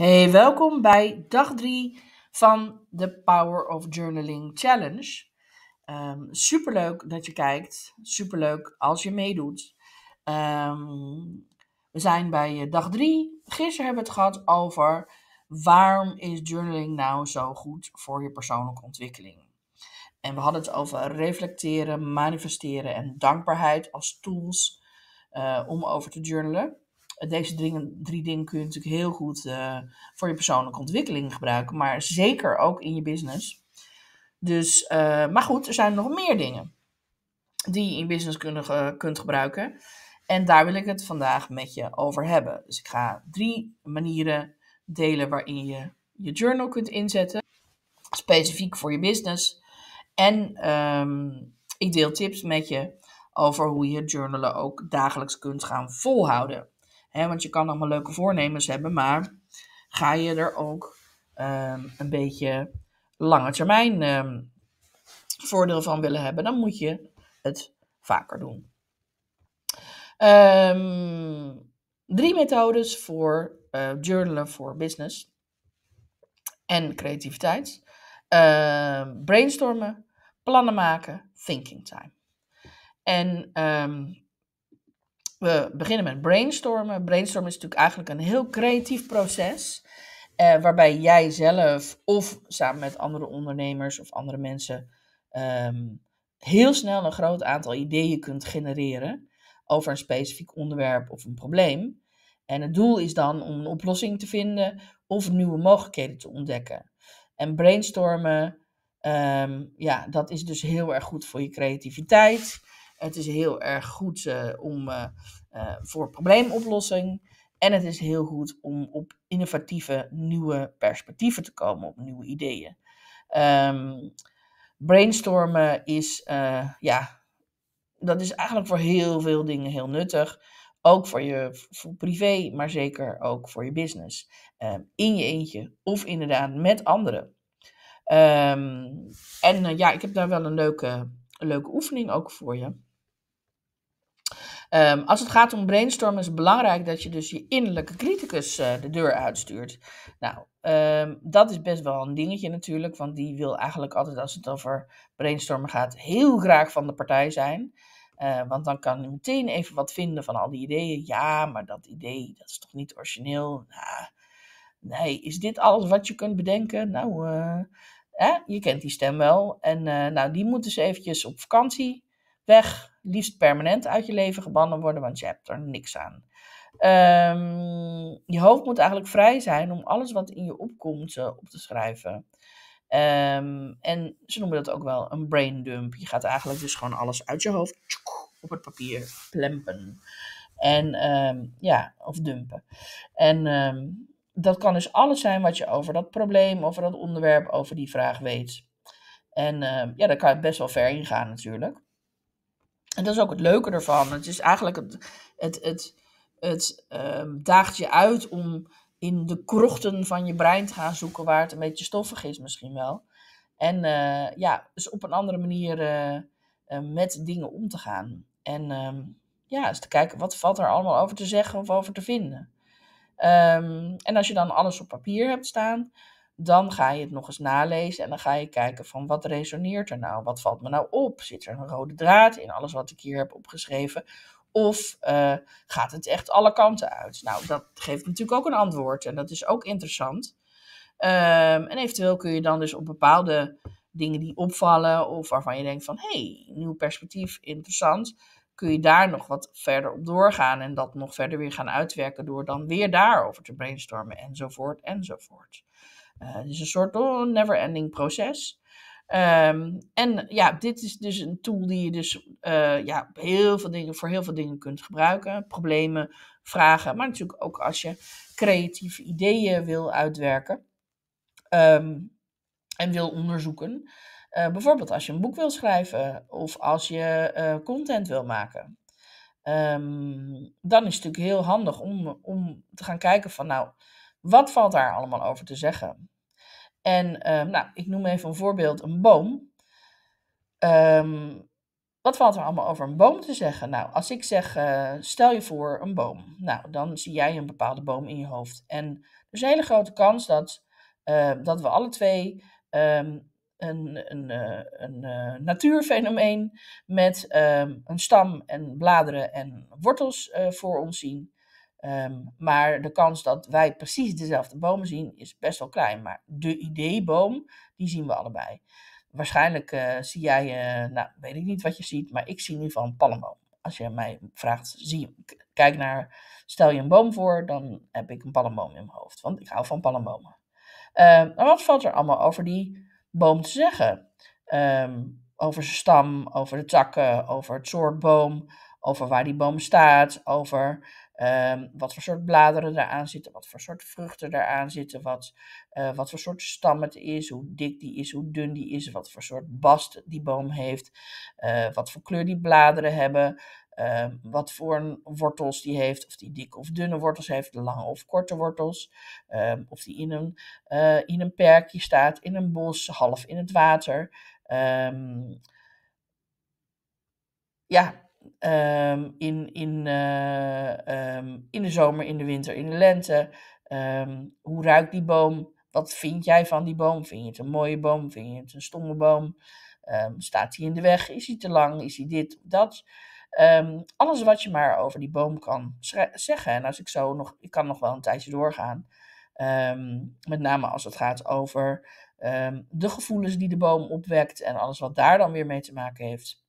Hey, welkom bij dag 3 van de Power of Journaling Challenge. Super ehm, superleuk dat je kijkt. Superleuk als je meedoet. Ehm, we zijn bij eh, dag 3. Gisteren hebben we het gehad over waarom is journaling nou zo goed voor je persoonlijke ontwikkeling. En we hadden het over reflecteren, manifesteren en dankbaarheid als tools eh, om over te journalen deze drie, drie dingen kun je natuurlijk heel goed eh, voor je persoonlijke ontwikkeling gebruiken, maar zeker ook in je business. Dus, eh, maar goed, er zijn nog meer dingen die je in business kunt gebruiken. En daar wil ik het vandaag met je over hebben. Dus ik ga drie manieren delen waarin je je journal kunt inzetten, specifiek voor je business. En ehm, ik deel tips met je over hoe je journalen ook dagelijks kunt gaan volhouden want je kan allemaal leuke voornemens hebben, maar ga je er ook ehm, een beetje lange termijn um, voordeel van willen hebben, dan moet je het vaker doen. Ehm, drie methodes voor eh, journalen voor business en creativiteit. brainstormen, plannen maken, thinking time. En we beginnen met brainstormen. Brainstormen is natuurlijk eigenlijk een heel creatief proces. Eh, waarbij jij zelf of samen met andere ondernemers of andere mensen ehm, heel snel een groot aantal ideeën kunt genereren over een specifiek onderwerp of een probleem. En het doel is dan om een oplossing te vinden of nieuwe mogelijkheden te ontdekken. En brainstormen, ehm, ja, dat is dus heel erg goed voor je creativiteit. Het is heel erg goed eh, om, eh, eh, voor probleemoplossing. En het is heel goed om op innovatieve nieuwe perspectieven te komen, op nieuwe ideeën. Ehm, brainstormen is, ja, dat is eigenlijk voor heel veel dingen heel nuttig. Ook voor je voor privé, maar zeker ook voor je business. Ehm, in je eentje of inderdaad met anderen. Ehm, en ja, ik heb daar wel een leuke, een leuke oefening ook voor je. Ehm, als het gaat om brainstormen is het belangrijk dat je dus je innerlijke criticus eh, de deur uitstuurt. Nou, ehm, dat is best wel een dingetje natuurlijk, want die wil eigenlijk altijd als het over brainstormen gaat heel graag van de partij zijn. Ehm, want dan kan hij meteen even wat vinden van al die ideeën. Ja, maar dat idee, dat is toch niet origineel? Nou, nee, is dit alles wat je kunt bedenken? Nou, eh, je kent die stem wel. En eh, nou, die moeten ze eventjes op vakantie weg, liefst permanent uit je leven gebannen worden, want je hebt er niks aan. Ehm, je hoofd moet eigenlijk vrij zijn om alles wat in je opkomt eh, op te schrijven. Ehm, en ze noemen dat ook wel een brain dump. Je gaat eigenlijk dus gewoon alles uit je hoofd op het papier plempen. En ehm, ja, of dumpen. En dat kan dus alles zijn wat je over dat probleem, over dat onderwerp, over die vraag weet. En ja, daar kan je best wel ver in gaan natuurlijk. En dat is ook het leuke ervan. Het is eigenlijk het, het, het, het ehm, daagt je uit om in de krochten van je brein te gaan zoeken waar het een beetje stoffig is misschien wel. En eh, ja, dus op een andere manier eh, eh, met dingen om te gaan. En ehm, ja, eens te kijken wat valt er allemaal over te zeggen of over te vinden. Um, en als je dan alles op papier hebt staan, dan ga je het nog eens nalezen en dan ga je kijken van wat resoneert er nou? Wat valt me nou op? Zit er een rode draad in alles wat ik hier heb opgeschreven? Of eh, gaat het echt alle kanten uit? Nou, dat geeft natuurlijk ook een antwoord en dat is ook interessant. Ehm, en eventueel kun je dan dus op bepaalde dingen die opvallen of waarvan je denkt van hey, nieuw perspectief, interessant, kun je daar nog wat verder op doorgaan en dat nog verder weer gaan uitwerken door dan weer daarover te brainstormen enzovoort enzovoort. Eh, het is een soort oh, never ending proces. Ehm, en ja, dit is dus een tool die je dus eh, ja, heel veel dingen, voor heel veel dingen kunt gebruiken. Problemen, vragen, maar natuurlijk ook als je creatieve ideeën wil uitwerken ehm, en wil onderzoeken. Eh, bijvoorbeeld als je een boek wil schrijven of als je content wil maken. Ehm, dan is het natuurlijk heel handig om, om te gaan kijken van nou, wat valt daar allemaal over te zeggen? En ehm, nou, ik noem even een voorbeeld, een boom. Ehm, wat valt er allemaal over een boom te zeggen? Nou, als ik zeg, eh, stel je voor een boom. Nou, dan zie jij een bepaalde boom in je hoofd. En er is een hele grote kans dat, ehm, dat we alle twee een, een, eh, een, eh, natuurfenomeen met een stam en bladeren en wortels voor ons zien. Ehm, maar de kans dat wij precies dezelfde bomen zien is best wel klein. Maar de ideeboom, die zien we allebei. Waarschijnlijk eh, zie jij, eh, nou weet ik niet wat je ziet, maar ik zie nu van geval een palmboom. Als je mij vraagt, zie, kijk naar, stel je een boom voor, dan heb ik een palmboom in mijn hoofd. Want ik hou van palmbomen. maar ehm, wat valt er allemaal over die boom te zeggen? Ehm, over zijn stam, over de takken, over het soort boom, over waar die boom staat, over Ehm, wat voor soort bladeren eraan zitten, wat voor soort vruchten eraan zitten, wat, eh, wat voor soort stam het is, hoe dik die is, hoe dun die is, wat voor soort bast die boom heeft, eh, wat voor kleur die bladeren hebben, ehm, wat voor wortels die heeft, of die dikke of dunne wortels heeft, lange of korte wortels, ehm, of die in een, eh, in een perkje staat, in een bos, half in het water. ja, Ehm, in, in, eh, ehm, in de zomer, in de winter, in de lente. Ehm, hoe ruikt die boom? Wat vind jij van die boom? Vind je het een mooie boom? Vind je het een stomme boom? staat hij in de weg? Is hij te lang? Is hij dit of dat? alles wat je maar over die boom kan zeggen. En als ik zo nog, ik kan nog wel een tijdje doorgaan. met name als het gaat over de gevoelens die de boom opwekt en alles wat daar dan weer mee te maken heeft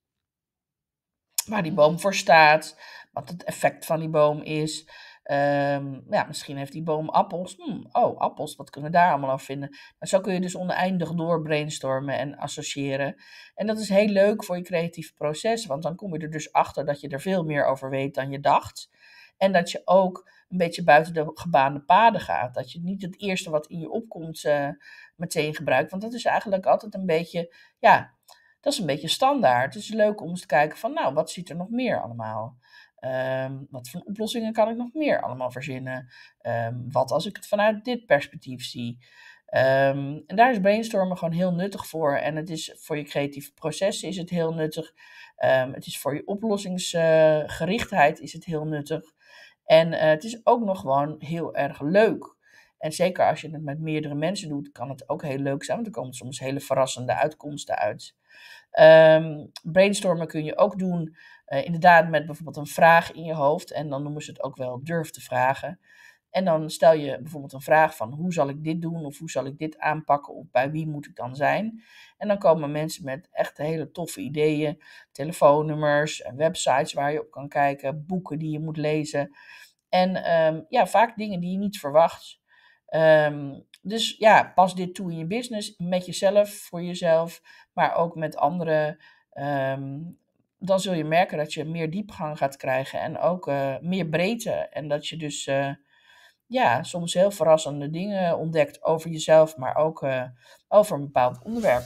waar die boom voor staat, wat het effect van die boom is. Ehm, ja, misschien heeft die boom appels. Hmm, oh, appels, wat kunnen we daar allemaal af vinden? Maar nou, zo kun je dus oneindig door brainstormen en associëren. En dat is heel leuk voor je creatieve proces, want dan kom je er dus achter dat je er veel meer over weet dan je dacht. En dat je ook een beetje buiten de gebaande paden gaat. Dat je niet het eerste wat in je opkomt eh, meteen gebruikt. Want dat is eigenlijk altijd een beetje, ja, dat is een beetje standaard. Het is leuk om eens te kijken van, nou, wat ziet er nog meer allemaal? Ehm, wat voor oplossingen kan ik nog meer allemaal verzinnen? Ehm, wat als ik het vanuit dit perspectief zie? Ehm, en daar is brainstormen gewoon heel nuttig voor. En het is voor je creatieve processen is het heel nuttig. het is voor je oplossingsgerichtheid is het heel nuttig. En eh, het is ook nog gewoon heel erg leuk. En zeker als je het met meerdere mensen doet, kan het ook heel leuk zijn, want er komen soms hele verrassende uitkomsten uit. Ehm, brainstormen kun je ook doen, eh, inderdaad, met bijvoorbeeld een vraag in je hoofd. En dan noemen ze het ook wel durf te vragen. En dan stel je bijvoorbeeld een vraag van hoe zal ik dit doen of hoe zal ik dit aanpakken of bij wie moet ik dan zijn. En dan komen mensen met echt hele toffe ideeën, telefoonnummers, websites waar je op kan kijken, boeken die je moet lezen. En ehm, ja, vaak dingen die je niet verwacht. Ehm, dus ja, pas dit toe in je business, met jezelf, voor jezelf, maar ook met anderen. Ehm, dan zul je merken dat je meer diepgang gaat krijgen en ook eh, meer breedte. En dat je dus eh, ja, soms heel verrassende dingen ontdekt over jezelf, maar ook eh, over een bepaald onderwerp.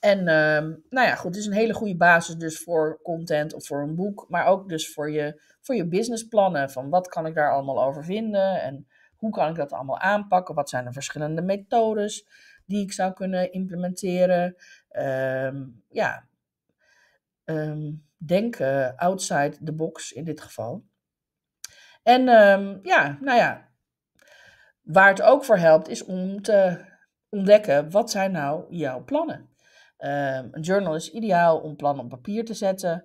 En ehm, nou ja, goed, het is een hele goede basis dus voor content of voor een boek, maar ook dus voor je, voor je businessplannen. Van wat kan ik daar allemaal over vinden en hoe kan ik dat allemaal aanpakken? Wat zijn de verschillende methodes die ik zou kunnen implementeren? Ehm, ja, um, ehm, denken eh, outside the box in dit geval. En ehm, ja, nou ja, waar het ook voor helpt is om te ontdekken wat zijn nou jouw plannen. Um, een journal is ideaal om plannen op papier te zetten.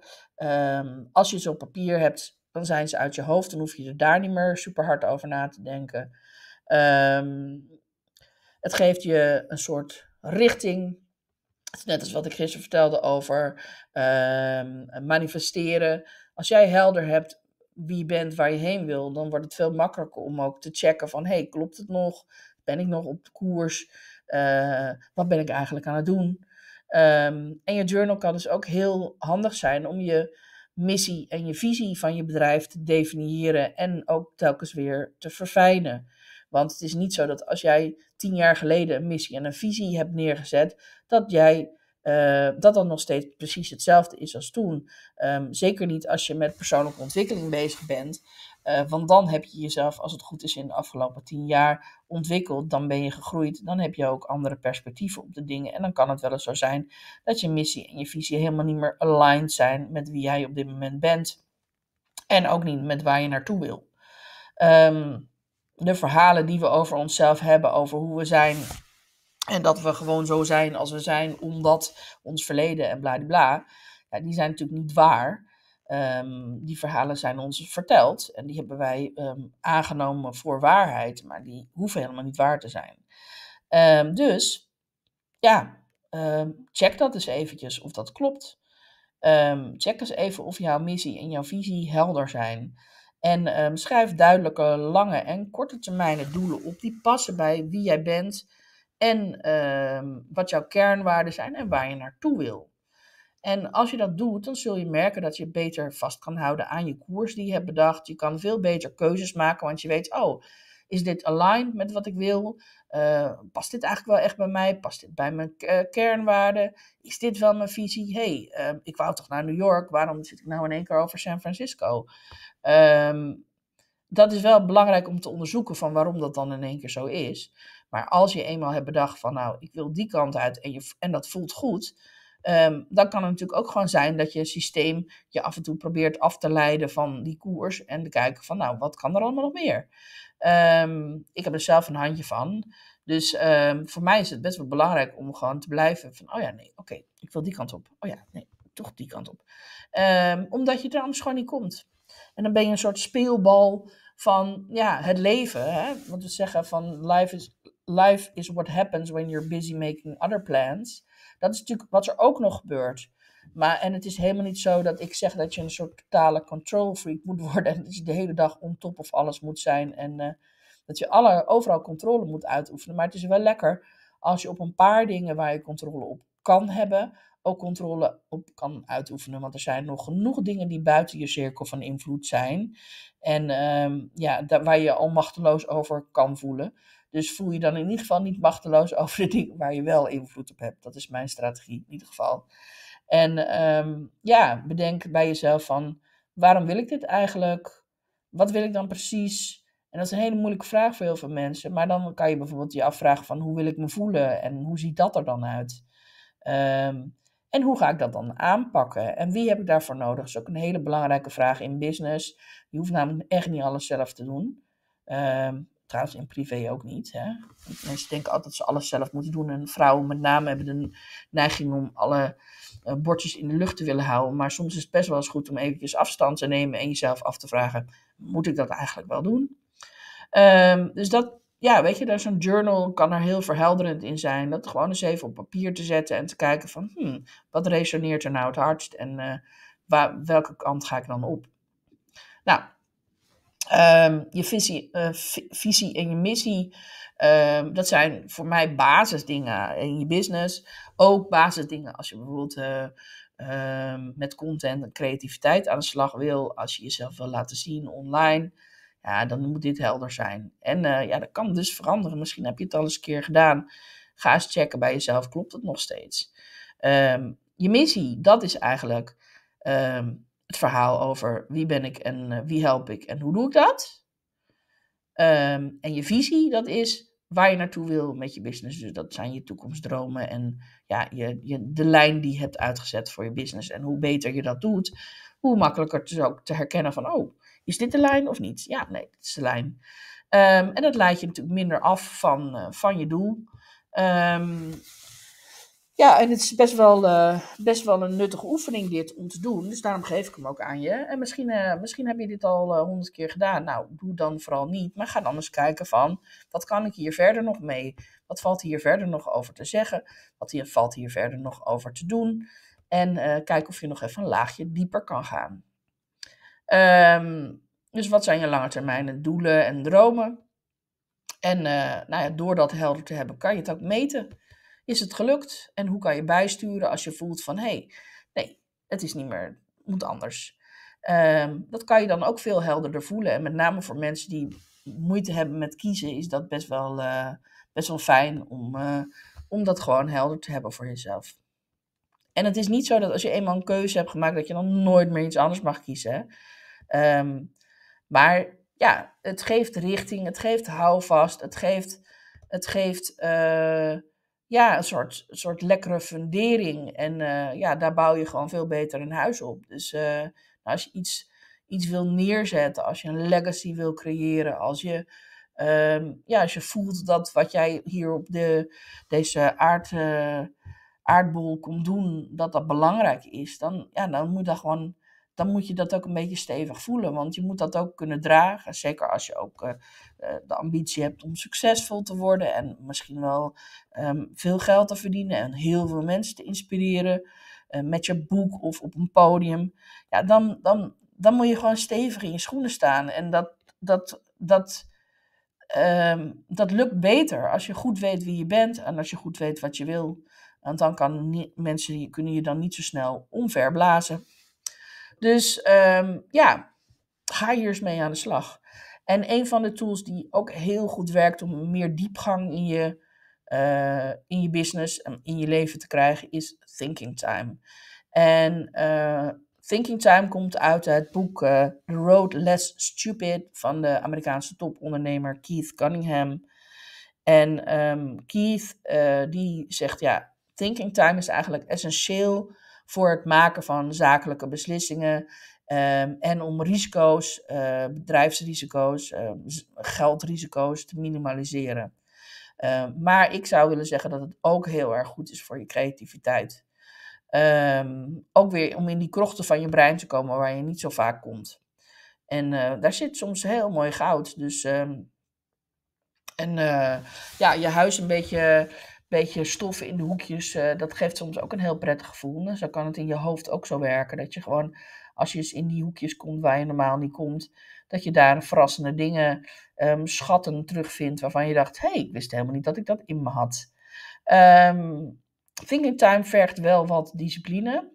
als je ze op papier hebt, dan zijn ze uit je hoofd. Dan hoef je er daar niet meer super hard over na te denken. Ehm, het geeft je een soort richting. Net als wat ik gisteren vertelde over ehm, manifesteren. Als jij helder hebt wie je bent, waar je heen wil, dan wordt het veel makkelijker om ook te checken van hey, klopt het nog? Ben ik nog op de koers? Eh, wat ben ik eigenlijk aan het doen? Ehm, en je journal kan dus ook heel handig zijn om je missie en je visie van je bedrijf te definiëren en ook telkens weer te verfijnen. Want het is niet zo dat als jij tien jaar geleden een missie en een visie hebt neergezet, dat jij eh, dat dat nog steeds precies hetzelfde is als toen. Ehm, zeker niet als je met persoonlijke ontwikkeling bezig bent. Eh, want dan heb je jezelf, als het goed is, in de afgelopen tien jaar ontwikkeld. Dan ben je gegroeid. Dan heb je ook andere perspectieven op de dingen. En dan kan het wel eens zo zijn dat je missie en je visie helemaal niet meer aligned zijn met wie jij op dit moment bent. En ook niet met waar je naartoe wil. Ehm, de verhalen die we over onszelf hebben, over hoe we zijn, en dat we gewoon zo zijn als we zijn, omdat ons verleden en bladibla. Ja, die zijn natuurlijk niet waar. Ehm, die verhalen zijn ons verteld en die hebben wij ehm, aangenomen voor waarheid, maar die hoeven helemaal niet waar te zijn. Ehm, dus ja, check dat eens eventjes of dat klopt. check eens even of jouw missie en jouw visie helder zijn. En schrijf duidelijke lange en korte termijnen doelen op die passen bij wie jij bent, en ehm, wat jouw kernwaarden zijn en waar je naartoe wil. En als je dat doet, dan zul je merken dat je beter vast kan houden aan je koers die je hebt bedacht. Je kan veel beter keuzes maken, want je weet, oh, is dit aligned met wat ik wil? Eh, past dit eigenlijk wel echt bij mij? Past dit bij mijn kernwaarden? Is dit wel mijn visie? hey, ehm, ik wou toch naar New York, waarom zit ik nou in één keer over San Francisco? Ehm, dat is wel belangrijk om te onderzoeken van waarom dat dan in één keer zo is. Maar als je eenmaal hebt bedacht van nou, ik wil die kant uit en, je, en dat voelt goed, ehm, dan kan het natuurlijk ook gewoon zijn dat je systeem je af en toe probeert af te leiden van die koers en te kijken van nou, wat kan er allemaal nog meer? Ehm, ik heb er zelf een handje van. Dus ehm, voor mij is het best wel belangrijk om gewoon te blijven van, oh ja, nee, oké, ik wil die kant op. Oh ja, nee, toch die kant op. omdat je er anders gewoon niet komt. En dan ben je een soort speelbal van ja, het leven. Hè? Want we zeggen van life is, life is what happens when you're busy making other plans. Dat is natuurlijk wat er ook nog gebeurt. Maar, en het is helemaal niet zo dat ik zeg dat je een soort totale control freak moet worden. En dat je de hele dag on top of alles moet zijn. En eh, dat je alle, overal controle moet uitoefenen. Maar het is wel lekker als je op een paar dingen waar je controle op kan hebben, ook controle op kan uitoefenen. Want er zijn nog genoeg dingen die buiten je cirkel van invloed zijn. En um, ja, waar je al machteloos over kan voelen. Dus voel je dan in ieder geval niet machteloos over de dingen waar je wel invloed op hebt. Dat is mijn strategie in ieder geval. En ehm, ja, bedenk bij jezelf van waarom wil ik dit eigenlijk? Wat wil ik dan precies? En dat is een hele moeilijke vraag voor heel veel mensen. Maar dan kan je bijvoorbeeld je afvragen van hoe wil ik me voelen en hoe ziet dat er dan uit? Ehm, en hoe ga ik dat dan aanpakken? En wie heb ik daarvoor nodig? Dat is ook een hele belangrijke vraag in business. Je hoeft namelijk echt niet alles zelf te doen. Um, trouwens in privé ook niet. Hè? Mensen denken altijd dat ze alles zelf moeten doen. En vrouwen met name hebben de neiging om alle eh, bordjes in de lucht te willen houden. Maar soms is het best wel eens goed om eventjes afstand te nemen en jezelf af te vragen: moet ik dat eigenlijk wel doen? Ehm, dus dat, ja, weet je, zo'n journal kan er heel verhelderend in zijn. Dat gewoon eens even op papier te zetten en te kijken van, hmm, wat resoneert er nou het hardst en eh, waar, welke kant ga ik dan op? Nou, Ehm, je visie, eh, visie en je missie, ehm, dat zijn voor mij basisdingen in je business. Ook basisdingen als je bijvoorbeeld eh, ehm, met content en creativiteit aan de slag wil. Als je jezelf wil laten zien online. Ja, dan moet dit helder zijn. En eh, ja, dat kan dus veranderen. Misschien heb je het al eens een keer gedaan. Ga eens checken bij jezelf, klopt het nog steeds? je missie, dat is eigenlijk het verhaal over wie ben ik en eh, wie help ik en hoe doe ik dat. Ehm, en je visie, dat is waar je naartoe wil met je business. Dus dat zijn je toekomstdromen en ja, je, je, de lijn die je hebt uitgezet voor je business. En hoe beter je dat doet, hoe makkelijker het is ook te herkennen van, oh, is dit de lijn of niet? Ja, nee, dit is de lijn. Ehm, en dat leidt je natuurlijk minder af van, eh, van je doel. Ehm, ja, en het is best wel, eh, best wel een nuttige oefening dit om te doen. Dus daarom geef ik hem ook aan je. En misschien, eh, misschien heb je dit al eh, honderd keer gedaan. Nou, doe dan vooral niet. Maar ga dan eens kijken van, wat kan ik hier verder nog mee? Wat valt hier verder nog over te zeggen? Wat hier, valt hier verder nog over te doen? En kijk of je nog even een laagje dieper kan gaan. Ehm, dus wat zijn je termijn doelen en dromen? En nou ja, door dat helder te hebben, kan je het ook meten. Is het gelukt en hoe kan je bijsturen als je voelt van hé, hey, nee, het is niet meer, het moet anders. Ehm, dat kan je dan ook veel helderder voelen. En met name voor mensen die moeite hebben met kiezen, is dat best wel, eh, best wel fijn om, eh, om dat gewoon helder te hebben voor jezelf. En het is niet zo dat als je eenmaal een keuze hebt gemaakt, dat je dan nooit meer iets anders mag kiezen. Ehm, maar ja, het geeft richting, het geeft houvast, het geeft, het geeft eh, ja, een soort, soort lekkere fundering. En eh, ja, daar bouw je gewoon veel beter een huis op. Dus eh, nou, als je iets, iets wil neerzetten, als je een legacy wil creëren, als je, ehm, ja, als je voelt dat wat jij hier op de, deze aard, eh, aardbol komt doen, dat dat belangrijk is, dan, ja, dan moet dat gewoon dan moet je dat ook een beetje stevig voelen. Want je moet dat ook kunnen dragen. Zeker als je ook eh, eh, de ambitie hebt om succesvol te worden en misschien wel ehm, veel geld te verdienen en heel veel mensen te inspireren eh, met je boek of op een podium. Ja, dan, dan, dan moet je gewoon stevig in je schoenen staan. En dat, dat, dat, ehm, dat lukt beter als je goed weet wie je bent en als je goed weet wat je wil. Want dan kan mensen, kunnen je dan niet zo snel omver blazen. Dus ehm, ja, ga hier eens mee aan de slag. En een van de tools die ook heel goed werkt om meer diepgang in je, eh, in je business en in je leven te krijgen, is Thinking Time. En eh, Thinking Time komt uit het boek eh, The Road Less Stupid van de Amerikaanse topondernemer Keith Cunningham. En ehm, Keith die zegt ja, thinking time is eigenlijk essentieel voor het maken van zakelijke beslissingen. Ehm, en om risico's, eh, bedrijfsrisico's, ehm, geldrisico's te minimaliseren. Ehm, maar ik zou willen zeggen dat het ook heel erg goed is voor je creativiteit. ook weer om in die krochten van je brein te komen waar je niet zo vaak komt. En eh, daar zit soms heel mooi goud. Dus en eh, ja, je huis een beetje beetje stof in de hoekjes, eh, dat geeft soms ook een heel prettig gevoel. zo dus kan het in je hoofd ook zo werken. Dat je gewoon, als je eens in die hoekjes komt waar je normaal niet komt, dat je daar verrassende dingen, ehm, schatten terugvindt waarvan je dacht: hé, hey, ik wist helemaal niet dat ik dat in me had. Um, thinking time vergt wel wat discipline,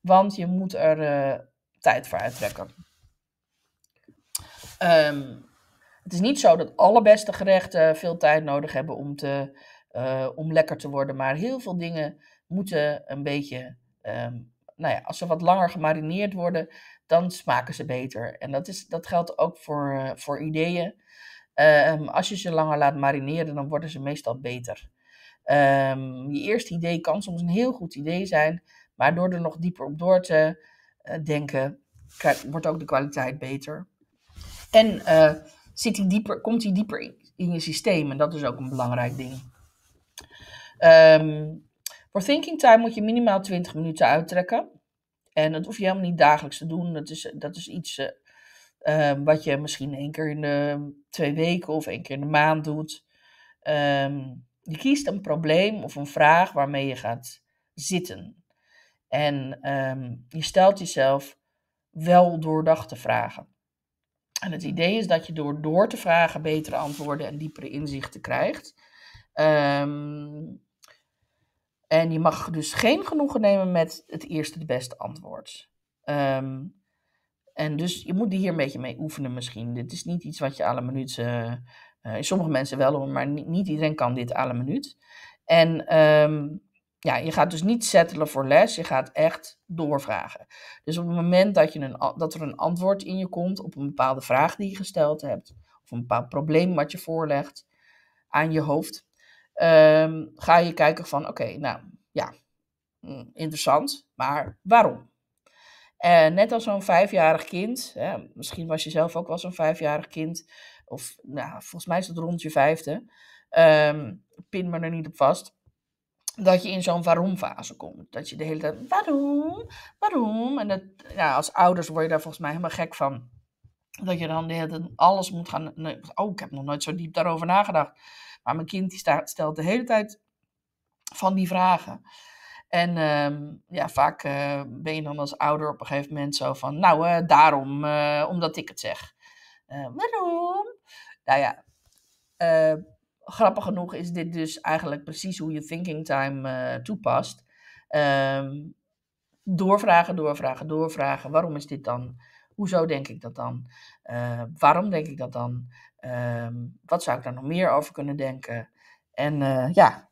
want je moet er eh, tijd voor uittrekken. Ehm, het is niet zo dat alle beste gerechten veel tijd nodig hebben om te eh, om lekker te worden. Maar heel veel dingen moeten een beetje, ehm, nou ja, als ze wat langer gemarineerd worden, dan smaken ze beter. En dat, is, dat geldt ook voor, eh, voor ideeën. Ehm, als je ze langer laat marineren, dan worden ze meestal beter. Ehm, je eerste idee kan soms een heel goed idee zijn, maar door er nog dieper op door te uh, denken, wordt ook de kwaliteit beter. En zit die dieper, komt hij dieper in, in je systeem en dat is ook een belangrijk ding. Ehm, voor thinking time moet je minimaal 20 minuten uittrekken. En dat hoef je helemaal niet dagelijks te doen. Dat is, dat is iets eh, ehm, wat je misschien één keer in de twee weken of één keer in de maand doet. Ehm, je kiest een probleem of een vraag waarmee je gaat zitten. En je stelt jezelf wel doordachte vragen. En het idee is dat je door door te vragen betere antwoorden en diepere inzichten krijgt. Um, en je mag dus geen genoegen nemen met het eerste, de beste antwoord. Ehm, en dus je moet die hier een beetje mee oefenen misschien. Dit is niet iets wat je alle minuut... Uh, eh, sommige mensen wel, maar niet, niet iedereen kan dit alle minuut. En ehm, ja, je gaat dus niet settelen voor les, je gaat echt doorvragen. Dus op het moment dat, je een, dat er een antwoord in je komt op een bepaalde vraag die je gesteld hebt, of een bepaald probleem wat je voorlegt aan je hoofd, Ehm, ga je kijken van oké, nou ja, mm, interessant, maar waarom? En net als zo'n vijfjarig kind, hè, misschien was je zelf ook wel zo'n vijfjarig kind, of nou, volgens mij is het rond je vijfde, ehm, pin me er niet op vast, dat je in zo'n waarom-fase komt. Dat je de hele tijd, waarom, waarom? En dat, ja als ouders word je daar volgens mij helemaal gek van. Dat je dan de hele alles moet gaan, nee, oh, ik heb nog nooit zo diep daarover nagedacht. Maar mijn kind die stelt de hele tijd van die vragen. En ehm, ja, vaak eh, ben je dan als ouder op een gegeven moment zo van, nou, eh, daarom, eh, omdat ik het zeg. waarom? Nou ja, grappig genoeg is dit dus eigenlijk precies hoe je thinking time toepast. Ehm, doorvragen, doorvragen, doorvragen. Waarom is dit dan? Hoezo denk ik dat dan? waarom denk ik dat dan? Ehm, wat zou ik daar nog meer over kunnen denken? En eh, ja,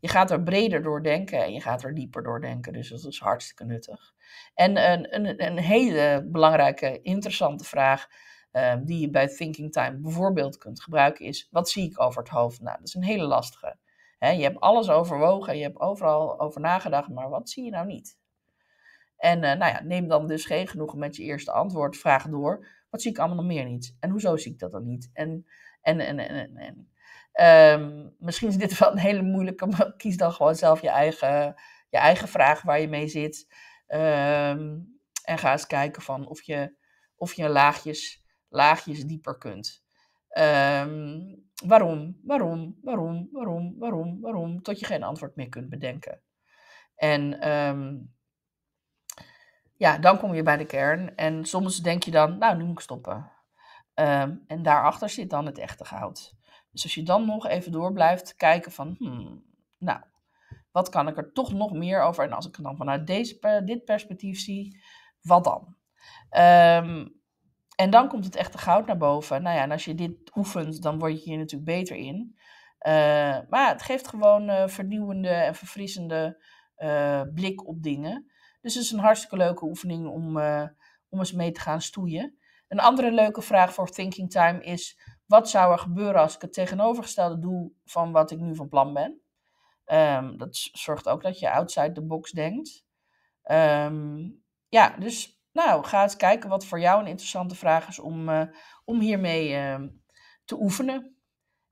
je gaat er breder door denken en je gaat er dieper door denken. Dus dat is hartstikke nuttig. En een, een, een hele belangrijke, interessante vraag ehm, die je bij Thinking Time bijvoorbeeld kunt gebruiken is: wat zie ik over het hoofd? Nou, dat is een hele lastige. He, je hebt alles overwogen, je hebt overal over nagedacht, maar wat zie je nou niet? En eh, nou ja, neem dan dus geen genoegen met je eerste antwoord, vraag door. Wat zie ik allemaal nog meer niet? En hoezo zie ik dat dan niet? En, en, en, en, en. Ehm, misschien is dit wel een hele moeilijke, maar kies dan gewoon zelf je eigen, je eigen vraag waar je mee zit. Ehm, en ga eens kijken van of je, of je laagjes, laagjes dieper kunt. Ehm, waarom, waarom, waarom, waarom, waarom, waarom, tot je geen antwoord meer kunt bedenken. En um, ja, dan kom je bij de kern. En soms denk je dan, nou, nu moet ik stoppen. Ehm, en daarachter zit dan het echte goud. Dus als je dan nog even door blijft kijken van, hmm, nou, wat kan ik er toch nog meer over? En als ik het dan vanuit deze, dit perspectief zie, wat dan? Ehm, en dan komt het echte goud naar boven. Nou ja, en als je dit oefent, dan word je hier natuurlijk beter in. Ehm, maar het geeft gewoon uh, vernieuwende en verfrissende eh, blik op dingen. Dus het is een hartstikke leuke oefening om, eh, om eens mee te gaan stoeien. Een andere leuke vraag voor Thinking Time is: wat zou er gebeuren als ik het tegenovergestelde doe van wat ik nu van plan ben? Ehm, dat zorgt ook dat je outside the box denkt. Ehm, ja, dus nou, ga eens kijken wat voor jou een interessante vraag is om, eh, om hiermee ehm, te oefenen.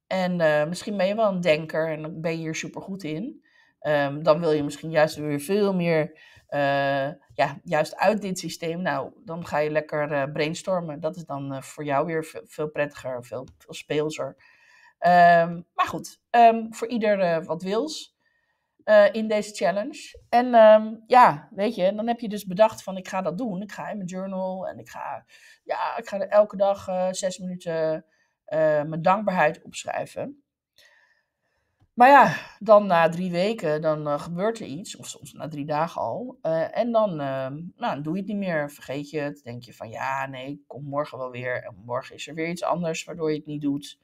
En eh, misschien ben je wel een denker en ben je hier super goed in. Ehm, dan wil je misschien juist weer veel meer eh, ja, juist uit dit systeem. Nou, dan ga je lekker eh, brainstormen. Dat is dan eh, voor jou weer veel prettiger, veel, veel speelser. Ehm, maar goed, ehm, voor ieder wat wils in deze challenge. En ja, weet je, dan heb je dus bedacht van ik ga dat doen. Ik ga in mijn journal en ik ga, ja, ik ga elke dag zes minuten mijn dankbaarheid opschrijven. Maar ja, dan na drie weken, dan eh, gebeurt er iets, of soms na drie dagen al. Eh, en dan, ehm, nou, doe je het niet meer, vergeet je het. Denk je van, ja, nee, kom morgen wel weer. En morgen is er weer iets anders waardoor je het niet doet.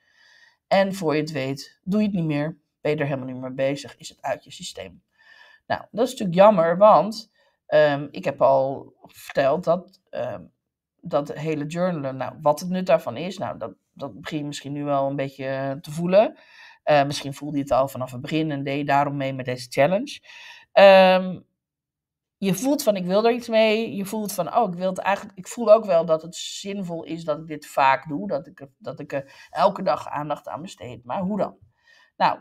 En voor je het weet, doe je het niet meer. Ben je er helemaal niet meer bezig, is het uit je systeem. Nou, dat is natuurlijk jammer, want ehm, ik heb al verteld dat um, dat hele journalen, nou, wat het nut daarvan is, nou, dat, dat begin je misschien nu wel een beetje eh, te voelen. Eh, misschien voelde je het al vanaf het begin en deed je daarom mee met deze challenge. Ehm, je voelt van ik wil er iets mee. Je voelt van oh, ik wil het eigenlijk. Ik voel ook wel dat het zinvol is dat ik dit vaak doe. Dat ik, dat ik elke dag aandacht aan besteed. Maar hoe dan? Nou,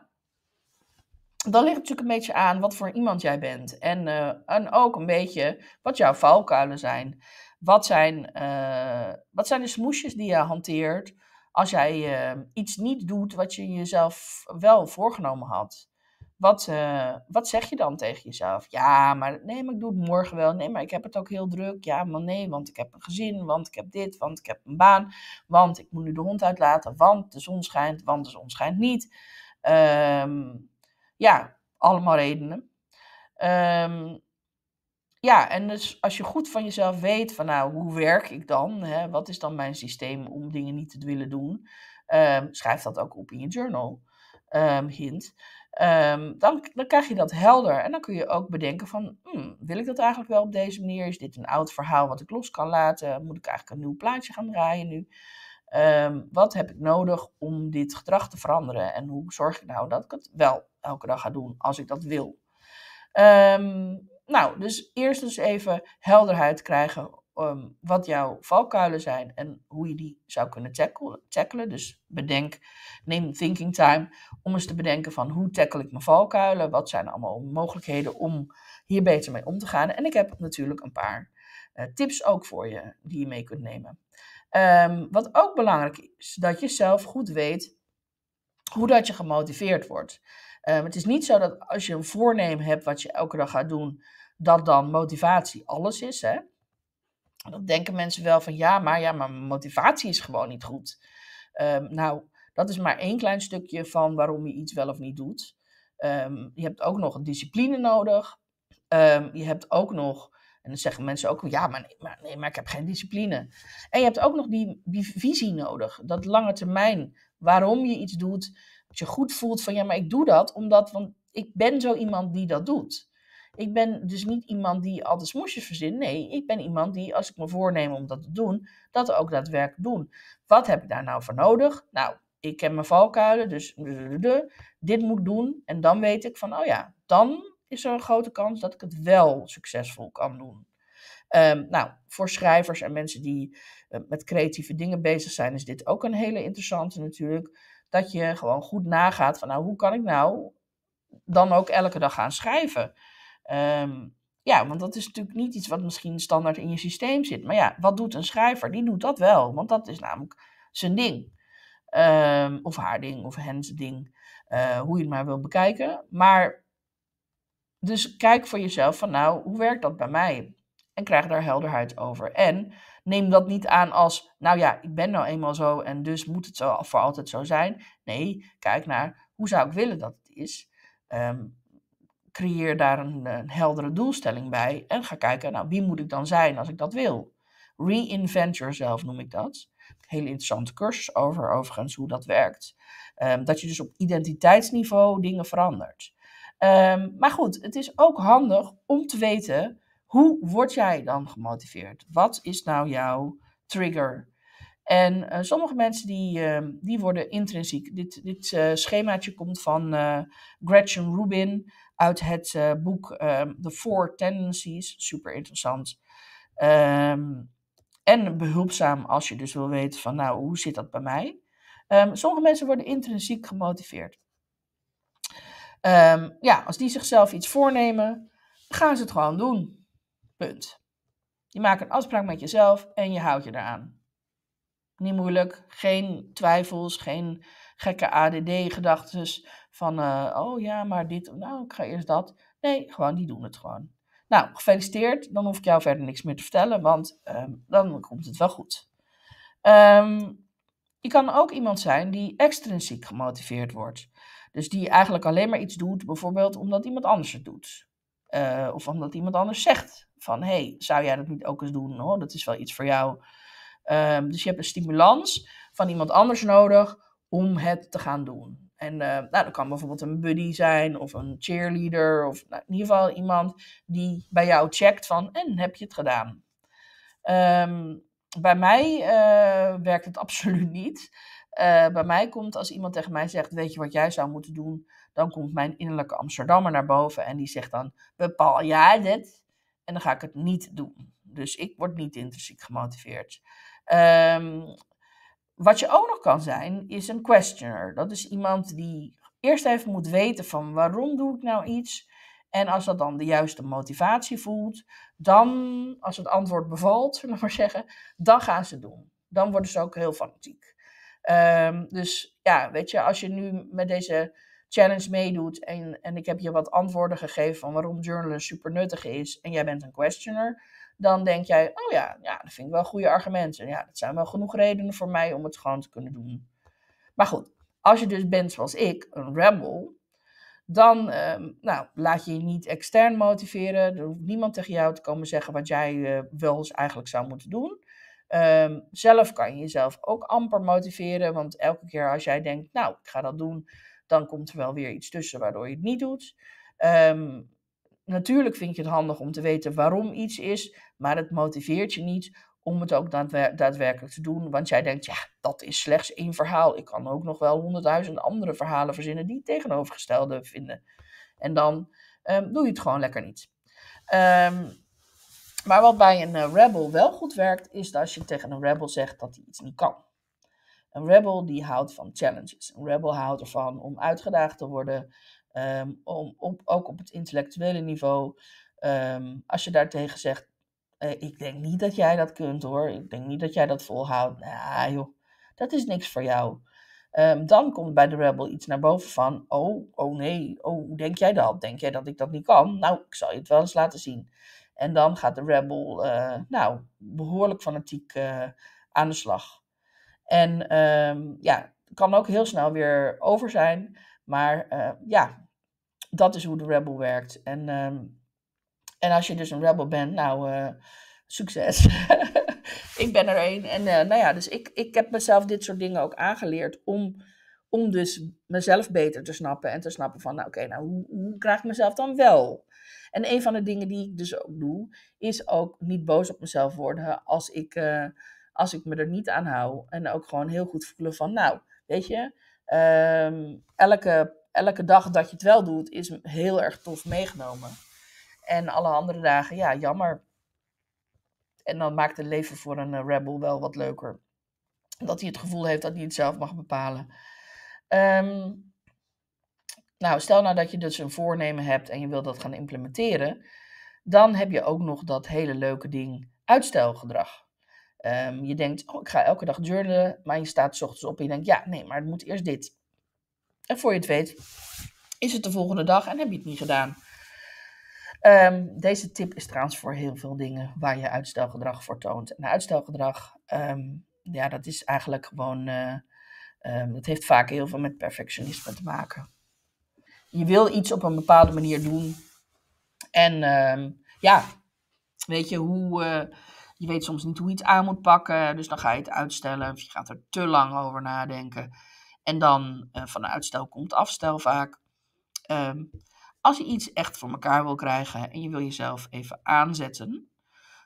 dan ligt het natuurlijk een beetje aan wat voor iemand jij bent. En, eh, en ook een beetje wat jouw valkuilen zijn. Wat zijn, eh, wat zijn de smoesjes die je hanteert? als jij ehm, iets niet doet wat je jezelf wel voorgenomen had, wat, eh, wat zeg je dan tegen jezelf? Ja, maar nee, maar ik doe het morgen wel. Nee, maar ik heb het ook heel druk. Ja, maar nee, want ik heb een gezin, want ik heb dit, want ik heb een baan, want ik moet nu de hond uitlaten, want de zon schijnt, want de zon schijnt niet. Ehm, ja, allemaal redenen. Um, ja, en dus als je goed van jezelf weet van nou, hoe werk ik dan? Hè? Wat is dan mijn systeem om dingen niet te willen doen? Ehm, schrijf dat ook op in je journal, ehm, hint. Ehm, dan, dan krijg je dat helder en dan kun je ook bedenken van, hmm, wil ik dat eigenlijk wel op deze manier? Is dit een oud verhaal wat ik los kan laten? Moet ik eigenlijk een nieuw plaatje gaan draaien nu? wat heb ik nodig om dit gedrag te veranderen? En hoe zorg ik nou dat ik het wel elke dag ga doen als ik dat wil? Ehm nou, dus eerst eens even helderheid krijgen ehm, wat jouw valkuilen zijn en hoe je die zou kunnen tackelen. Dus bedenk, neem thinking time om eens te bedenken van hoe tackle ik mijn valkuilen, wat zijn allemaal mogelijkheden om hier beter mee om te gaan. En ik heb natuurlijk een paar eh, tips ook voor je die je mee kunt nemen. Ehm, wat ook belangrijk is, dat je zelf goed weet hoe dat je gemotiveerd wordt. Ehm, het is niet zo dat als je een voornemen hebt wat je elke dag gaat doen, dat dan motivatie alles is. Hè? Dan denken mensen wel van ja, maar, ja, maar motivatie is gewoon niet goed. Ehm, nou, dat is maar één klein stukje van waarom je iets wel of niet doet. Ehm, je hebt ook nog discipline nodig. je hebt ook nog en dan zeggen mensen ook, ja, maar nee, maar, nee, maar ik heb geen discipline. En je hebt ook nog die, die visie nodig, dat lange termijn. Waarom je iets doet, dat je goed voelt van, ja, maar ik doe dat omdat, want ik ben zo iemand die dat doet. Ik ben dus niet iemand die altijd smoesjes verzint. Nee, ik ben iemand die, als ik me voorneem om dat te doen, dat ook daadwerkelijk doen. Wat heb ik daar nou voor nodig? Nou, ik heb mijn valkuilen, dus, dus, dus, dus dit moet doen. En dan weet ik van, oh ja, dan is er een grote kans dat ik het wel succesvol kan doen. Ehm, nou, voor schrijvers en mensen die eh, met creatieve dingen bezig zijn, is dit ook een hele interessante natuurlijk. Dat je gewoon goed nagaat van, nou, hoe kan ik nou dan ook elke dag gaan schrijven? Ehm, ja, want dat is natuurlijk niet iets wat misschien standaard in je systeem zit. Maar ja, wat doet een schrijver? Die doet dat wel, want dat is namelijk zijn ding. Ehm, of haar ding, of hens ding, eh, hoe je het maar wil bekijken. Maar dus kijk voor jezelf van nou, hoe werkt dat bij mij? En krijg daar helderheid over. En neem dat niet aan als, nou ja, ik ben nou eenmaal zo en dus moet het zo voor altijd zo zijn. Nee, kijk naar hoe zou ik willen dat het is. Ehm, creëer daar een, een, heldere doelstelling bij en ga kijken, nou, wie moet ik dan zijn als ik dat wil? Reinvent yourself noem ik dat. Heel hele interessante cursus over, overigens, hoe dat werkt. Ehm, dat je dus op identiteitsniveau dingen verandert. Ehm, maar goed, het is ook handig om te weten hoe word jij dan gemotiveerd? Wat is nou jouw trigger? En eh, sommige mensen die, ehm, die worden intrinsiek. Dit, dit eh, schemaatje komt van eh, Gretchen Rubin uit het boek ehm, The Four Tendencies. Super interessant. en behulpzaam als je dus wil weten van nou, hoe zit dat bij mij? sommige mensen worden intrinsiek gemotiveerd. Ehm, ja, als die zichzelf iets voornemen, gaan ze het gewoon doen. Punt. Je maakt een afspraak met jezelf en je houdt je eraan. Niet moeilijk, geen twijfels, geen gekke ADD-gedachten van, eh, oh ja, maar dit, nou, ik ga eerst dat. Nee, gewoon, die doen het gewoon. Nou, gefeliciteerd, dan hoef ik jou verder niks meer te vertellen, want ehm, dan komt het wel goed. Ehm, je kan ook iemand zijn die extrinsiek gemotiveerd wordt. Dus die eigenlijk alleen maar iets doet, bijvoorbeeld omdat iemand anders het doet. Eh, of omdat iemand anders zegt van, hey, zou jij dat niet ook eens doen? Hoor? Dat is wel iets voor jou. Ehm, dus je hebt een stimulans van iemand anders nodig om het te gaan doen. En uh, nou, dat kan bijvoorbeeld een buddy zijn of een cheerleader of nou, in ieder geval iemand die bij jou checkt van, en heb je het gedaan? Ehm, bij mij eh, werkt het absoluut niet. Eh, bij mij komt als iemand tegen mij zegt: Weet je wat jij zou moeten doen? Dan komt mijn innerlijke Amsterdammer naar boven en die zegt dan: Bepaal jij dit? En dan ga ik het niet doen. Dus ik word niet intrinsiek gemotiveerd. Ehm, wat je ook nog kan zijn, is een questioner. Dat is iemand die eerst even moet weten van waarom doe ik nou iets. En als dat dan de juiste motivatie voelt, dan, als het antwoord bevalt, zullen we maar zeggen, dan gaan ze doen. Dan worden ze ook heel fanatiek. Ehm, dus ja, weet je, als je nu met deze challenge meedoet en, en ik heb je wat antwoorden gegeven van waarom journalen super nuttig is en jij bent een questioner, dan denk jij, oh ja, ja, dat vind ik wel goede argumenten. Ja, dat zijn wel genoeg redenen voor mij om het gewoon te kunnen doen. Maar goed, als je dus bent zoals ik, een rebel, dan ehm, nou, laat je je niet extern motiveren. Er hoeft niemand tegen jou te komen zeggen wat jij eh, wel eens eigenlijk zou moeten doen. Ehm, zelf kan je jezelf ook amper motiveren, want elke keer als jij denkt, nou, ik ga dat doen, dan komt er wel weer iets tussen waardoor je het niet doet. Ehm, natuurlijk vind je het handig om te weten waarom iets is, maar het motiveert je niet om het ook daadwerkelijk te doen, want jij denkt, ja, dat is slechts één verhaal. Ik kan ook nog wel honderdduizend andere verhalen verzinnen die het tegenovergestelde vinden. En dan um, doe je het gewoon lekker niet. Ehm maar wat bij een eh, rebel wel goed werkt, is dat als je tegen een rebel zegt dat hij iets niet kan. Een rebel die houdt van challenges. Een rebel houdt ervan om uitgedaagd te worden, ehm, om, op, ook op het intellectuele niveau. Ehm, als je daartegen zegt, eh, ik denk niet dat jij dat kunt hoor, ik denk niet dat jij dat volhoudt. Nou joh, dat is niks voor jou. Ehm, dan komt bij de rebel iets naar boven van, oh, oh nee, oh, hoe denk jij dat? Denk jij dat ik dat niet kan? Nou, ik zal je het wel eens laten zien. En dan gaat de rebel eh, nou, behoorlijk fanatiek eh, aan de slag. En um, ja, kan ook heel snel weer over zijn. Maar eh, ja, dat is hoe de rebel werkt. En, ehm, en als je dus een rebel bent, nou, succes. ik ben er één. En nou ja, dus ik, ik heb mezelf dit soort dingen ook aangeleerd om om dus mezelf beter te snappen en te snappen van, nou oké, nou, hoe, krijg ik mezelf dan wel? En een van de dingen die ik dus ook doe, is ook niet boos op mezelf worden als ik, eh, als ik me er niet aan hou. En ook gewoon heel goed voelen van, nou, weet je, ehm, elke, elke dag dat je het wel doet, is heel erg tof meegenomen. En alle andere dagen, ja, jammer. En dan maakt het leven voor een eh, rebel wel wat leuker. Dat hij het gevoel heeft dat hij het zelf mag bepalen. Ehm, nou, stel nou dat je dus een voornemen hebt en je wilt dat gaan implementeren, dan heb je ook nog dat hele leuke ding uitstelgedrag. Ehm, je denkt, oh, ik ga elke dag journalen, maar je staat s ochtends op en je denkt, ja, nee, maar het moet eerst dit. En voor je het weet, is het de volgende dag en heb je het niet gedaan. Ehm, deze tip is trouwens voor heel veel dingen waar je uitstelgedrag voor toont. En uitstelgedrag, ja, dat is eigenlijk gewoon eh, Um, dat heeft vaak heel veel met perfectionisme te maken. Je wil iets op een bepaalde manier doen. En ehm, ja, weet je hoe. Eh, je weet soms niet hoe je iets aan moet pakken, dus dan ga je het uitstellen. Of je gaat er te lang over nadenken. En dan uh, van de uitstel komt afstel vaak. Ehm, als je iets echt voor elkaar wil krijgen en je wil jezelf even aanzetten,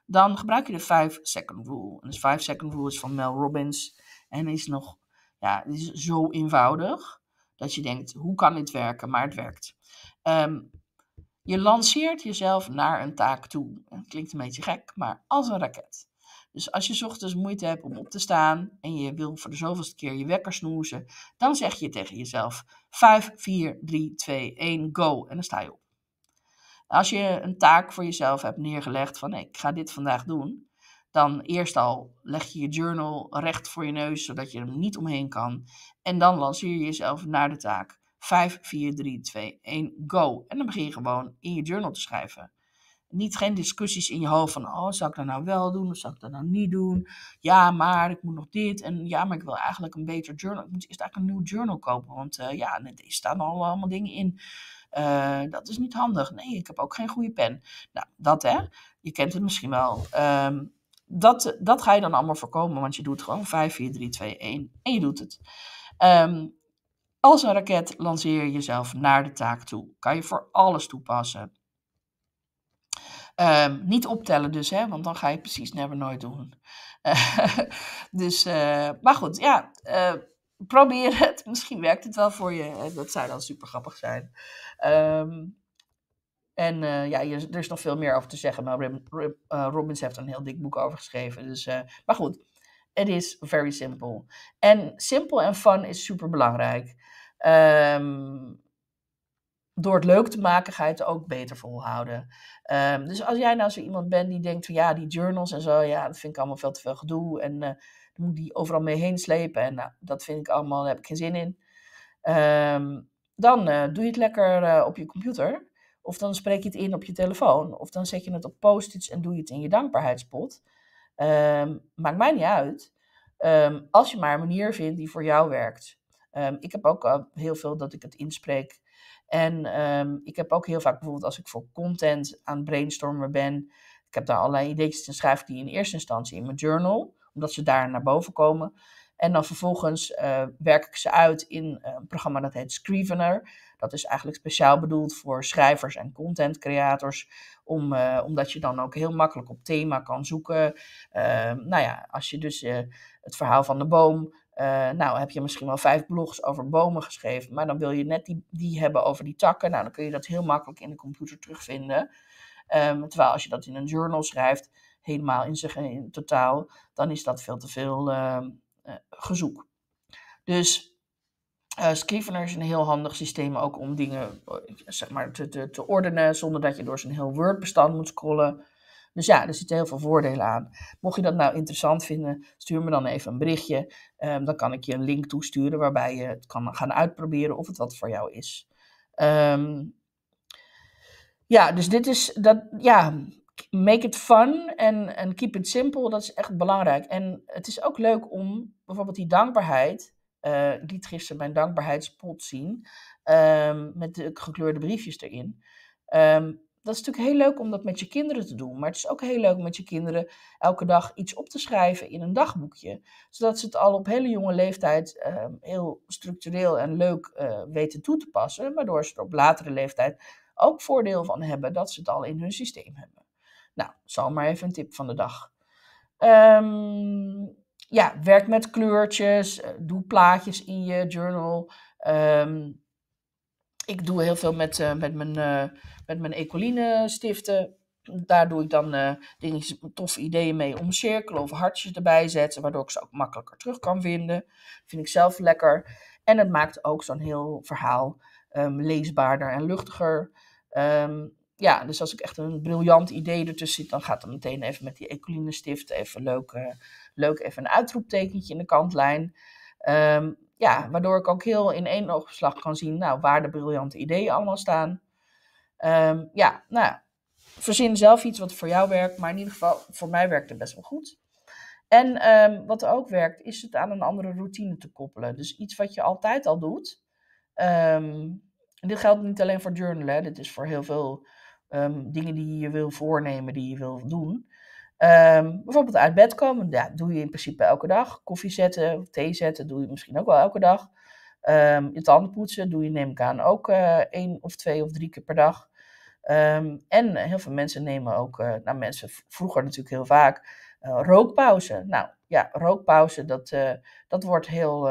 dan gebruik je de 5 second rule. En de 5 second rule is van Mel Robbins en is nog ja, het is zo eenvoudig dat je denkt, hoe kan dit werken? Maar het werkt. Ehm, je lanceert jezelf naar een taak toe. Dat klinkt een beetje gek, maar als een raket. Dus als je ochtends moeite hebt om op te staan en je wil voor de zoveelste keer je wekker snoezen, dan zeg je tegen jezelf 5, 4, 3, 2, 1, go en dan sta je op. Als je een taak voor jezelf hebt neergelegd van ik ga dit vandaag doen, dan eerst al leg je je journal recht voor je neus, zodat je er niet omheen kan. En dan lanceer je jezelf naar de taak. 5, 4, 3, 2, 1, go. En dan begin je gewoon in je journal te schrijven. Niet geen discussies in je hoofd van, oh, zou ik dat nou wel doen of zou ik dat nou niet doen? Ja, maar ik moet nog dit en ja, maar ik wil eigenlijk een beter journal. Ik moet eerst eigenlijk een nieuw journal kopen, want eh, ja, er staan al allemaal dingen in. Eh, dat is niet handig. Nee, ik heb ook geen goede pen. Nou, dat hè. Je kent het misschien wel. Um, dat, dat ga je dan allemaal voorkomen, want je doet gewoon 5, 4, 3, 2, 1 en je doet het. Ehm, als een raket lanceer je jezelf naar de taak toe. Kan je voor alles toepassen. Ehm, niet optellen dus, hè, want dan ga je precies never nooit doen. dus, eh, maar goed, ja, uh, probeer het. Misschien werkt het wel voor je. Dat zou dan super grappig zijn. Um, en eh, ja, er is nog veel meer over te zeggen, maar Rim, eh, Robbins heeft er een heel dik boek over geschreven. Dus, eh, maar goed, het is very simple. En simpel en fun is super belangrijk. Ehm, door het leuk te maken ga je het ook beter volhouden. Um, dus als jij nou zo iemand bent die denkt van ja, die journals en zo, ja, dat vind ik allemaal veel te veel gedoe. En dan moet die overal mee heen slepen. En nou, dat vind ik allemaal, daar heb ik geen zin in. Ehm, dan doe je het lekker op je computer. Of dan spreek je het in op je telefoon. Of dan zet je het op post-its en doe je het in je dankbaarheidspot. Ehm, maakt mij niet uit. Ehm, als je maar een manier vindt die voor jou werkt. Ehm, ik heb ook heel veel dat ik het inspreek. En ik heb ook heel vaak bijvoorbeeld als ik voor content aan het brainstormen ben. Ik heb daar allerlei ideetjes en schrijf ik die in eerste instantie in mijn journal. Omdat ze daar naar boven komen. En dan vervolgens eh, werk ik ze uit in eh, een programma dat heet Scrivener. Dat is eigenlijk speciaal bedoeld voor schrijvers en content creators. Om, eh, omdat je dan ook heel makkelijk op thema kan zoeken. Ehm, nou ja, als je dus het verhaal van de boom. nou, heb je misschien wel vijf blogs over bomen geschreven. Maar dan wil je net die, die hebben over die takken. Nou, dan kun je dat heel makkelijk in de computer terugvinden. Ehm, terwijl als je dat in een journal schrijft, helemaal in zijn in totaal, dan is dat veel te veel ehm, eh, gezoek. Dus uh, Scrivener is een heel handig systeem ook om dingen eh, zeg maar, te, te, te ordenen zonder dat je door zo'n heel Word-bestand moet scrollen. Dus ja, er zitten heel veel voordelen aan. Mocht je dat nou interessant vinden, stuur me dan even een berichtje. Ehm, dan kan ik je een link toesturen waarbij je het kan gaan uitproberen of het wat voor jou is. Ehm, ja, dus dit is dat. Ja, make it fun en keep it simple, dat is echt belangrijk. En het is ook leuk om bijvoorbeeld die dankbaarheid, uh, eh, ik liet gisteren mijn dankbaarheidspot zien, ehm, met de gekleurde briefjes erin. Ehm, dat is natuurlijk heel leuk om dat met je kinderen te doen. Maar het is ook heel leuk om met je kinderen elke dag iets op te schrijven in een dagboekje. Zodat ze het al op hele jonge leeftijd ehm, heel structureel en leuk eh, weten toe te passen. Waardoor ze er op latere leeftijd ook voordeel van hebben dat ze het al in hun systeem hebben. Nou, zal maar even een tip van de dag. Ehm, ja, werk met kleurtjes, eh, doe plaatjes in je journal. Ehm, ik doe heel veel met, eh, met mijn, uh, met mijn ecoline stiften. Daar doe ik dan uh, dingetjes, toffe ideeën mee om cirkelen of hartjes erbij zetten, waardoor ik ze ook makkelijker terug kan vinden. vind ik zelf lekker. En het maakt ook zo'n heel verhaal ehm, leesbaarder en luchtiger. Um, ja, dus als ik echt een briljant idee ertussen zit, dan gaat er meteen even met die ecoline stift even leuk, eh, leuk even een uitroeptekentje in de kantlijn. Um, ja, waardoor ik ook heel in één oogopslag kan zien nou, waar de briljante ideeën allemaal staan. Ehm, ja, nou, verzin zelf iets wat voor jou werkt, maar in ieder geval voor mij werkt het best wel goed. En um, wat ook werkt, is het aan een andere routine te koppelen. Dus iets wat je altijd al doet. en dit geldt niet alleen voor journalen, dit is voor heel veel Ehm, dingen die je wil voornemen, die je wil doen. Ehm, bijvoorbeeld uit bed komen, ja, doe je in principe elke dag. Koffie zetten, thee zetten, doe je misschien ook wel elke dag. Um, je tanden poetsen doe je, neem ik aan, ook uh, één of twee of drie keer per dag. en heel veel mensen nemen ook, eh, nou mensen vroeger natuurlijk heel vaak, uh, rookpauze. Nou ja, rookpauze, dat, dat wordt heel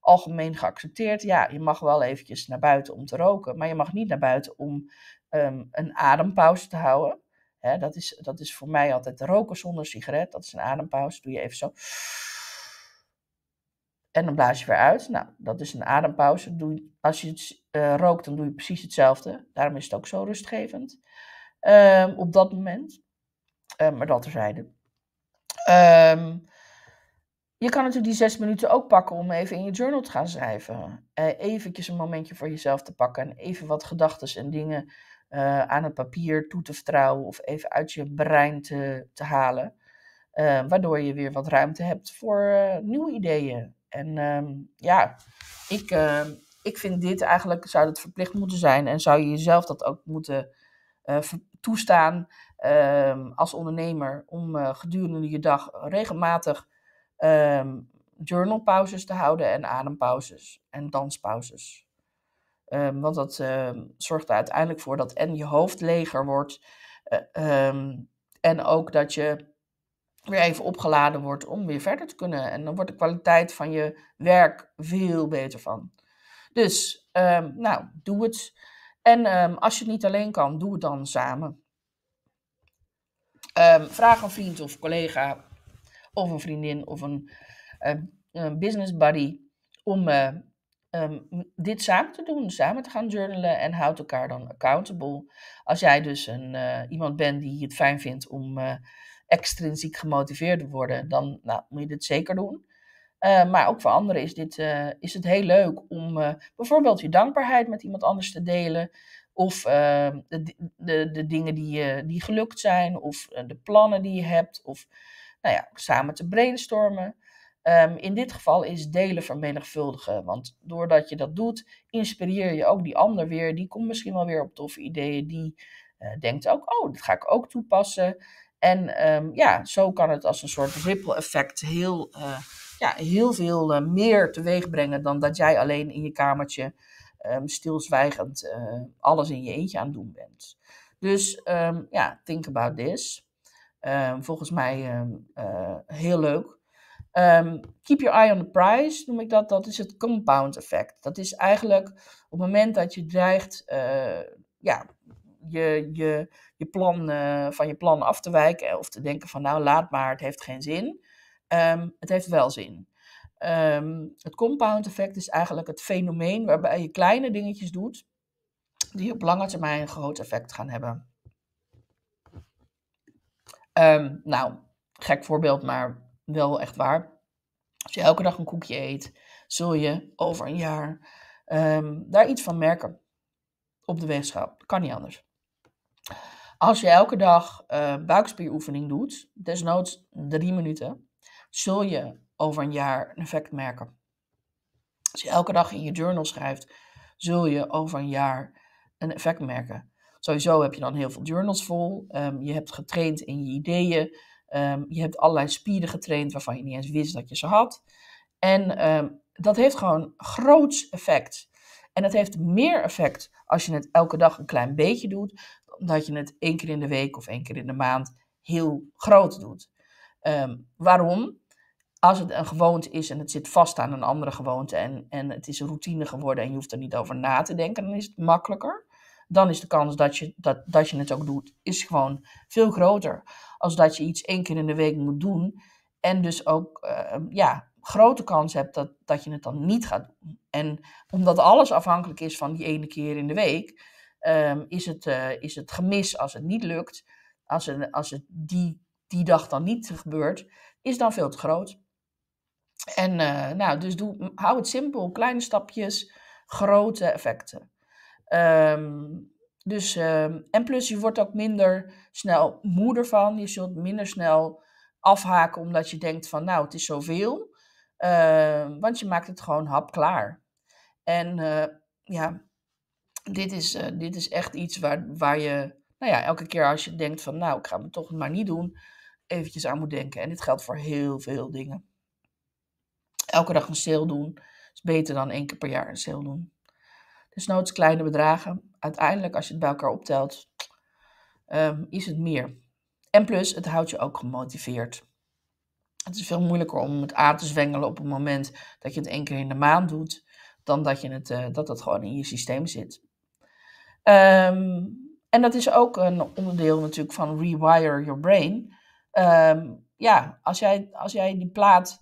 algemeen geaccepteerd. Ja, je mag wel eventjes naar buiten om te roken, maar je mag niet naar buiten om Ehm, een adempauze te houden. Hè, dat, is, dat is voor mij altijd roken zonder sigaret. Dat is een adempauze. Doe je even zo. En dan blaas je weer uit. Nou, dat is een adempauze. Doe, als je het, eh, rookt, dan doe je precies hetzelfde. Daarom is het ook zo rustgevend ehm, op dat moment. Ehm, maar dat terzijde. Um, je kan natuurlijk die zes minuten ook pakken om even in je journal te gaan schrijven. Uh, eventjes een momentje voor jezelf te pakken en even wat gedachten en dingen eh, aan het papier toe te vertrouwen of even uit je brein te, te halen. Eh, waardoor je weer wat ruimte hebt voor eh, nieuwe ideeën. En ehm, ja, ik, ehm, ik vind dit eigenlijk, zou dat verplicht moeten zijn en zou je jezelf dat ook moeten toestaan ehm, als ondernemer om gedurende je dag regelmatig journalpauzes te houden en adempauzes en danspauzes. Ehm, want dat ehm, zorgt er uiteindelijk voor dat en je hoofd leger wordt. Eh, ehm, en ook dat je weer even opgeladen wordt om weer verder te kunnen. En dan wordt de kwaliteit van je werk veel beter van. Dus, nou, doe het. En als je het niet alleen kan, doe het dan samen. vraag een vriend of collega of een vriendin of een, businessbody een business buddy om eh, um, dit samen te doen, samen te gaan journalen en houd elkaar dan accountable. Als jij dus een, eh, iemand bent die het fijn vindt om eh, extrinsiek gemotiveerd te worden, dan nou, moet je dit zeker doen. Eh, maar ook voor anderen is, dit, is het heel leuk om bijvoorbeeld je dankbaarheid met iemand anders te delen. Of ehm, de, de, dingen die, die gelukt zijn, of de plannen die je hebt, of nou ja, samen te brainstormen. Ehm, in dit geval is delen vermenigvuldigen. Want doordat je dat doet, inspireer je ook die ander weer. Die komt misschien wel weer op toffe ideeën. Die eh, denkt ook, oh, dat ga ik ook toepassen. En ehm, ja, zo kan het als een soort ripple effect heel, eh, ja, heel veel eh, meer teweeg brengen dan dat jij alleen in je kamertje ehm, stilzwijgend alles in je eentje aan het doen bent. Dus ja, think about this. volgens mij heel leuk. Ehm, keep your eye on the prize, noem ik dat. Dat is het compound effect. Dat is eigenlijk op het moment dat je dreigt eh, ja, je, je, je plan, eh, van je plan af te wijken of te denken van nou laat maar, het heeft geen zin. Ehm, het heeft wel zin. Ehm, het compound effect is eigenlijk het fenomeen waarbij je kleine dingetjes doet die op lange termijn een groot effect gaan hebben. nou, gek voorbeeld, maar wel echt waar. Als je elke dag een koekje eet, zul je over een jaar ehm, daar iets van merken. Op de weegschaal. kan niet anders. Als je elke dag eh, buikspieroefening doet, desnoods drie minuten, zul je over een jaar een effect merken. Als je elke dag in je journal schrijft, zul je over een jaar een effect merken. Sowieso heb je dan heel veel journals vol. Ehm, je hebt getraind in je ideeën. Ehm, je hebt allerlei spieren getraind waarvan je niet eens wist dat je ze had. En ehm, dat heeft gewoon groots effect. En het heeft meer effect als je het elke dag een klein beetje doet, dan dat je het één keer in de week of één keer in de maand heel groot doet. Ehm, waarom? Als het een gewoonte is en het zit vast aan een andere gewoonte en, en het is een routine geworden en je hoeft er niet over na te denken, dan is het makkelijker dan is de kans dat je, dat, dat je het ook doet, is gewoon veel groter. Als dat je iets één keer in de week moet doen. En dus ook ehm, ja, grote kans hebt dat, dat je het dan niet gaat doen. En omdat alles afhankelijk is van die ene keer in de week, ehm, is, het, eh, is het gemis als het niet lukt, als het, als het die, die dag dan niet gebeurt, is dan veel te groot. En eh, nou, dus doe, hou het simpel, kleine stapjes, grote effecten. Ehm, dus, ehm, en plus je wordt ook minder snel moeder van. Je zult minder snel afhaken omdat je denkt van nou het is zoveel. Ehm, want je maakt het gewoon hap klaar. En eh, ja, dit is, eh, dit is echt iets waar, waar je, nou ja, elke keer als je denkt van nou ik ga het toch maar niet doen, eventjes aan moet denken. En dit geldt voor heel veel dingen. Elke dag een sale doen is beter dan één keer per jaar een sale doen. Desnoods kleine bedragen. Uiteindelijk, als je het bij elkaar optelt, ehm, is het meer. En plus, het houdt je ook gemotiveerd. Het is veel moeilijker om het aan te zwengelen op het moment dat je het één keer in de maand doet, dan dat, je het, eh, dat dat gewoon in je systeem zit. Ehm, en dat is ook een onderdeel natuurlijk van rewire your brain. Ehm, ja, als jij, als jij die plaat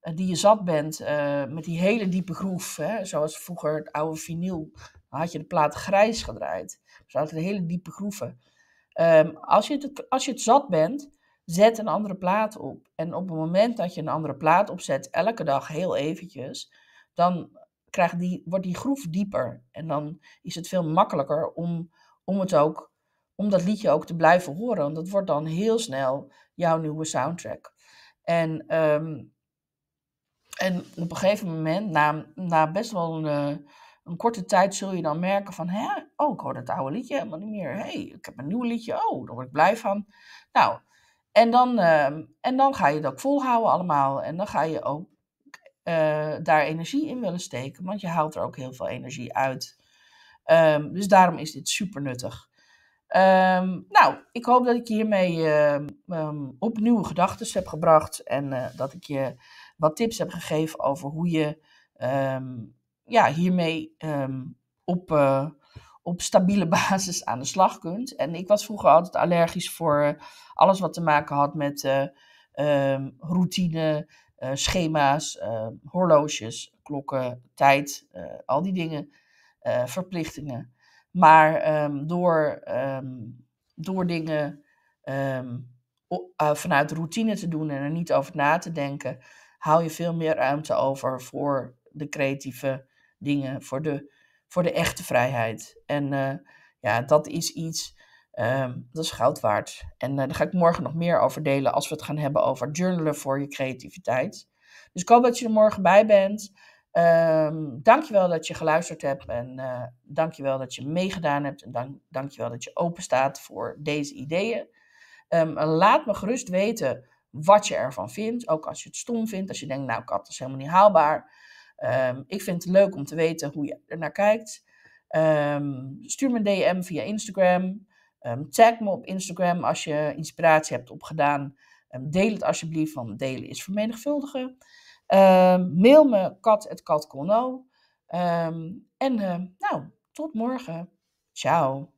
eh, die je zat bent, eh, met die hele diepe groef, hè, zoals vroeger het oude vinyl, dan had je de plaat grijs gedraaid. Dus zaten hele diepe groeven. Ehm, als, je het, als je het zat bent, zet een andere plaat op. En op het moment dat je een andere plaat opzet, elke dag heel eventjes, dan krijgt die, wordt die groef dieper. En dan is het veel makkelijker om, om, het ook, om dat liedje ook te blijven horen. Want dat wordt dan heel snel jouw nieuwe soundtrack. En ehm, en op een gegeven moment, na, na best wel een, eh, een korte tijd, zul je dan merken van, hè, oh, ik hoor dat oude liedje helemaal niet meer. Hé, hey, ik heb een nieuw liedje. Oh, daar word ik blij van. Nou, en dan, ehm, en dan ga je het ook volhouden allemaal. En dan ga je ook eh, daar energie in willen steken, want je haalt er ook heel veel energie uit. Ehm, dus daarom is dit super nuttig. Ehm, nou, ik hoop dat ik hiermee uh, um, op nieuwe gedachten heb gebracht en eh, dat ik je wat tips heb gegeven over hoe je ehm, ja, hiermee ehm, op, eh, op stabiele basis aan de slag kunt. En ik was vroeger altijd allergisch voor alles wat te maken had met uh, routine, eh, schema's, horloges, klokken, tijd, al die dingen, verplichtingen. Maar door, door dingen vanuit routine te doen en er niet over na te denken, hou je veel meer ruimte over voor de creatieve dingen, voor de, voor de echte vrijheid. En eh, ja, dat is iets, ehm, dat is goud waard. En uh, daar ga ik morgen nog meer over delen als we het gaan hebben over journalen voor je creativiteit. Dus ik hoop dat je er morgen bij bent. Um, dankjewel dat je geluisterd hebt en uh, dankjewel dat je meegedaan hebt en dank, dankjewel dat je open staat voor deze ideeën. Ehm, laat me gerust weten wat je ervan vindt. Ook als je het stom vindt, als je denkt, nou kat, dat is helemaal niet haalbaar. Ehm, ik vind het leuk om te weten hoe je ernaar kijkt. Ehm, stuur me een DM via Instagram. Um, tag me op Instagram als je inspiratie hebt opgedaan. deel het alsjeblieft, want delen is vermenigvuldigen. mail me kat.katkolno. en uh, nou, tot morgen. Ciao.